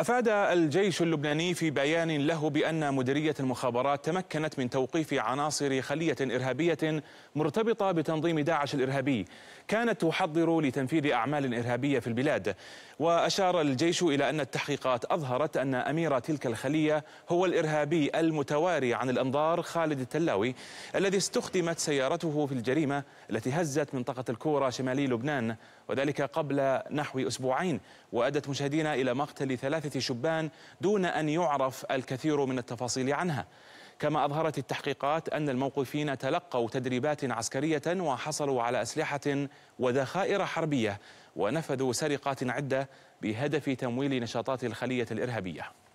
أفاد الجيش اللبناني في بيان له بأن مديرية المخابرات تمكنت من توقيف عناصر خلية إرهابية مرتبطة بتنظيم داعش الإرهابي كانت تحضر لتنفيذ أعمال إرهابية في البلاد وأشار الجيش إلى أن التحقيقات أظهرت أن أمير تلك الخلية هو الإرهابي المتواري عن الأنظار خالد التلاوي الذي استخدمت سيارته في الجريمة التي هزت منطقة الكورة شمالي لبنان وذلك قبل نحو أسبوعين وأدت مشاهدينا إلى مقتل ثلاثة ثلاثه شبان دون أن يعرف الكثير من التفاصيل عنها كما أظهرت التحقيقات أن الموقفين تلقوا تدريبات عسكرية وحصلوا على أسلحة وذخائر حربية ونفذوا سرقات عدة بهدف تمويل نشاطات الخلية الإرهابية